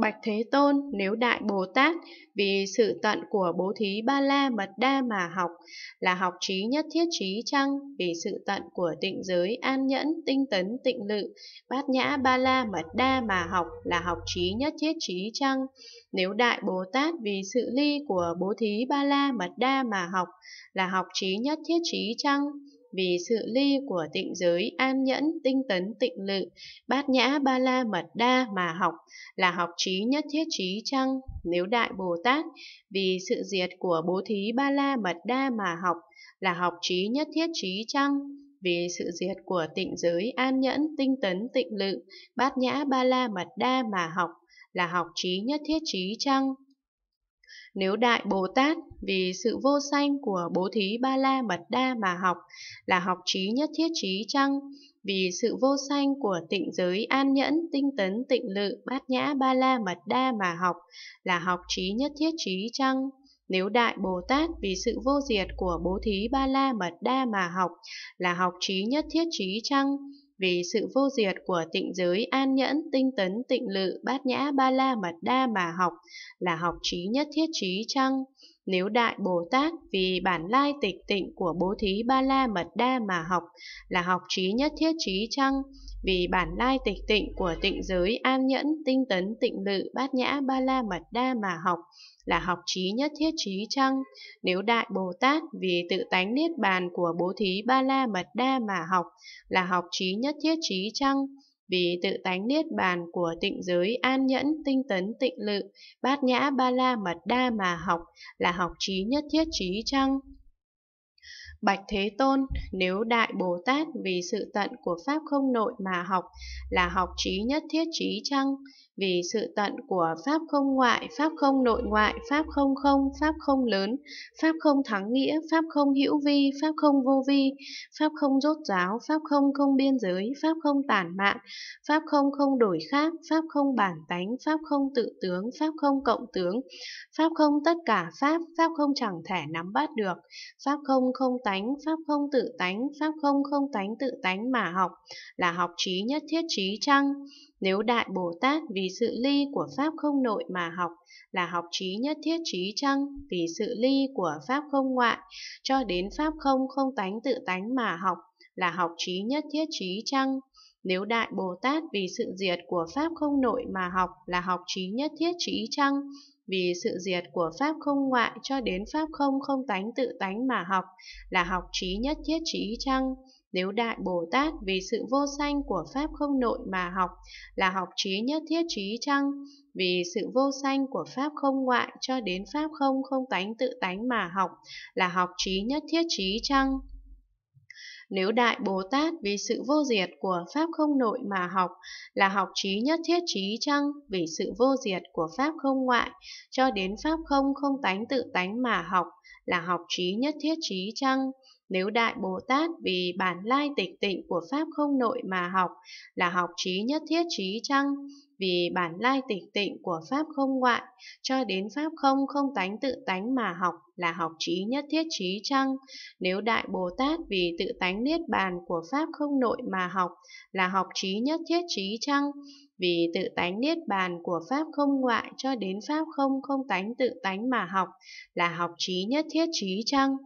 Bạch Thế Tôn nếu Đại Bồ Tát vì sự tận của bố thí ba la mật đa mà học là học trí nhất thiết trí chăng vì sự tận của tịnh giới an nhẫn tinh tấn tịnh lự bát nhã ba la mật đa mà học là học trí nhất thiết trí chăng nếu Đại Bồ Tát vì sự ly của bố thí ba la mật đa mà học là học trí nhất thiết trí chăng vì sự ly của tịnh giới an nhẫn tinh tấn tịnh lự bát nhã ba la mật đa mà học là học trí nhất thiết trí chăng nếu đại bồ tát vì sự diệt của bố thí ba la mật đa mà học là học trí nhất thiết trí chăng vì sự diệt của tịnh giới an nhẫn tinh tấn tịnh lự bát nhã ba la mật đa mà học là học trí nhất thiết trí chăng nếu Đại Bồ Tát vì sự vô sanh của bố thí ba la mật đa mà học là học trí nhất thiết trí chăng? Vì sự vô sanh của tịnh giới an nhẫn, tinh tấn, tịnh lự, bát nhã ba la mật đa mà học là học trí nhất thiết trí chăng? Nếu Đại Bồ Tát vì sự vô diệt của bố thí ba la mật đa mà học là học trí nhất thiết trí chăng? vì sự vô diệt của tịnh giới an nhẫn, tinh tấn, tịnh lự, bát nhã, ba la mật đa mà học là học trí nhất thiết trí chăng? Nếu Đại Bồ Tát vì bản lai tịch tịnh của bố thí ba la mật đa mà học là học trí nhất thiết trí chăng? Vì bản lai tịch tịnh của tịnh giới an nhẫn, tinh tấn, tịnh lự, bát nhã, ba la mật đa mà học là học trí nhất thiết trí chăng? Nếu Đại Bồ Tát vì tự tánh niết bàn của bố thí ba la mật đa mà học là học trí nhất thiết trí chăng? vì tự tánh niết bàn của tịnh giới an nhẫn tinh tấn tịnh lự bát nhã ba la mật đa mà học là học trí nhất thiết trí chăng Bạch Thế Tôn, nếu Đại Bồ Tát vì sự tận của Pháp không nội mà học là học trí nhất thiết trí chăng? Vì sự tận của Pháp không ngoại, Pháp không nội ngoại, Pháp không không, Pháp không lớn, Pháp không thắng nghĩa, Pháp không hữu vi, Pháp không vô vi, Pháp không rốt giáo, Pháp không không biên giới, Pháp không tản mạn, Pháp không không đổi khác, Pháp không bản tánh, Pháp không tự tướng, Pháp không cộng tướng, Pháp không tất cả Pháp, Pháp không chẳng thể nắm bắt được, Pháp không không tánh tánh, pháp không tự tánh, pháp không không tánh tự tánh mà học, là học trí nhất thiết trí chăng? Nếu Đại Bồ Tát vì sự ly của pháp không nội mà học, là học trí nhất thiết trí chăng? Vì sự ly của pháp không ngoại, cho đến pháp không không tánh tự tánh mà học, là học trí nhất thiết trí chăng? Nếu Đại Bồ Tát vì sự diệt của Pháp không nội mà học là học trí nhất thiết trí chăng? Vì sự diệt của pháp không ngoại cho đến pháp không không tánh tự tánh mà học là học trí nhất thiết trí chăng? Nếu Đại Bồ Tát vì sự vô sanh của Pháp không nội mà học là học trí nhất thiết trí chăng? Vì sự vô sanh của Pháp không ngoại cho đến Pháp không không tánh tự tánh mà học là học trí nhất thiết trí chăng? Nếu Đại Bồ Tát vì sự vô diệt của Pháp không nội mà học là học trí nhất thiết trí chăng vì sự vô diệt của Pháp không ngoại cho đến Pháp không không tánh tự tánh mà học là học trí nhất thiết trí chăng? Nếu Đại Bồ Tát vì bản lai tịch tịnh của Pháp không nội mà học là học trí nhất thiết trí chăng? Vì bản lai tịch tịnh của Pháp không ngoại, cho đến Pháp không không tánh tự tánh mà học là học trí nhất thiết trí chăng? Nếu Đại Bồ Tát vì tự tánh niết bàn của Pháp không nội mà học là học trí nhất thiết trí chăng? Vì tự tánh niết bàn của Pháp không ngoại cho đến Pháp không không tánh tự tánh mà học là học trí nhất thiết trí chăng?